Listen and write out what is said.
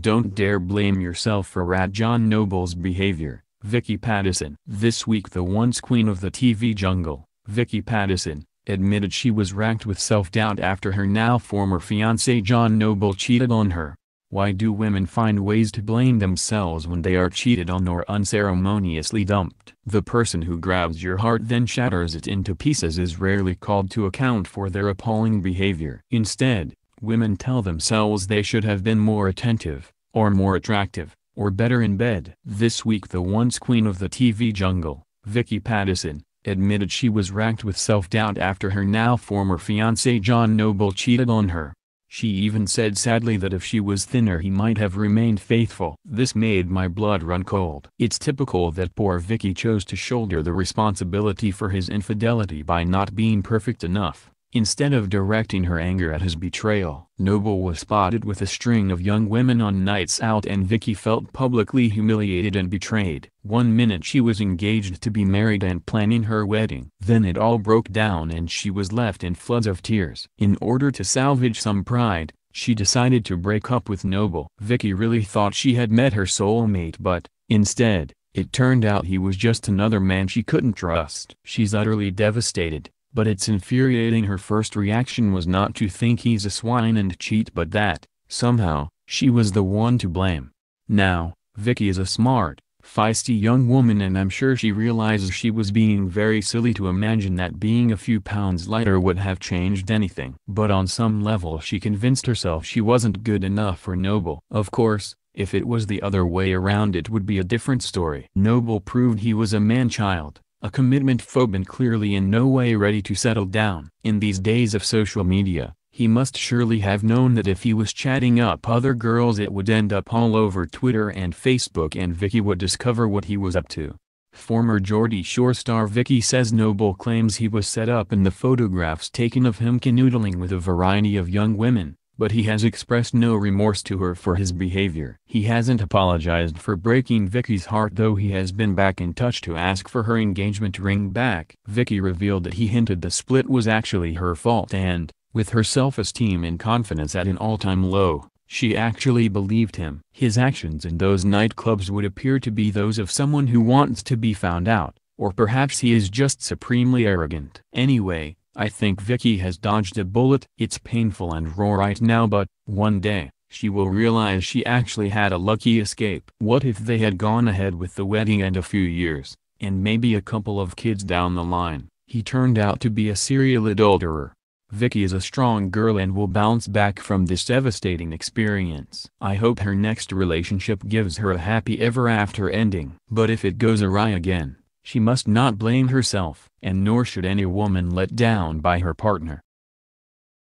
Don't dare blame yourself for Rat John Noble's behavior, Vicky Pattison. This week the once queen of the TV jungle, Vicky Pattison, admitted she was racked with self-doubt after her now former fiancé John Noble cheated on her. Why do women find ways to blame themselves when they are cheated on or unceremoniously dumped? The person who grabs your heart then shatters it into pieces is rarely called to account for their appalling behavior. Instead, Women tell themselves they should have been more attentive, or more attractive, or better in bed. This week the once queen of the TV jungle, Vicky Pattison, admitted she was racked with self-doubt after her now former fiancé John Noble cheated on her. She even said sadly that if she was thinner he might have remained faithful. This made my blood run cold. It's typical that poor Vicky chose to shoulder the responsibility for his infidelity by not being perfect enough. Instead of directing her anger at his betrayal, Noble was spotted with a string of young women on nights out and Vicky felt publicly humiliated and betrayed. One minute she was engaged to be married and planning her wedding. Then it all broke down and she was left in floods of tears. In order to salvage some pride, she decided to break up with Noble. Vicky really thought she had met her soulmate but, instead, it turned out he was just another man she couldn't trust. She's utterly devastated but it's infuriating her first reaction was not to think he's a swine and cheat but that, somehow, she was the one to blame. Now, Vicky is a smart, feisty young woman and I'm sure she realizes she was being very silly to imagine that being a few pounds lighter would have changed anything. But on some level she convinced herself she wasn't good enough for Noble. Of course, if it was the other way around it would be a different story. Noble proved he was a man-child a commitment phobe and clearly in no way ready to settle down. In these days of social media, he must surely have known that if he was chatting up other girls it would end up all over Twitter and Facebook and Vicky would discover what he was up to. Former Geordie Shore star Vicky says Noble claims he was set up in the photographs taken of him canoodling with a variety of young women, but he has expressed no remorse to her for his behavior. He hasn't apologized for breaking Vicky's heart though he has been back in touch to ask for her engagement ring back. Vicky revealed that he hinted the split was actually her fault and, with her self-esteem and confidence at an all-time low, she actually believed him. His actions in those nightclubs would appear to be those of someone who wants to be found out, or perhaps he is just supremely arrogant. Anyway, I think Vicky has dodged a bullet. It's painful and raw right now but, one day, she will realize she actually had a lucky escape. What if they had gone ahead with the wedding and a few years, and maybe a couple of kids down the line, he turned out to be a serial adulterer. Vicky is a strong girl and will bounce back from this devastating experience. I hope her next relationship gives her a happy ever after ending. But if it goes awry again, she must not blame herself, and nor should any woman let down by her partner.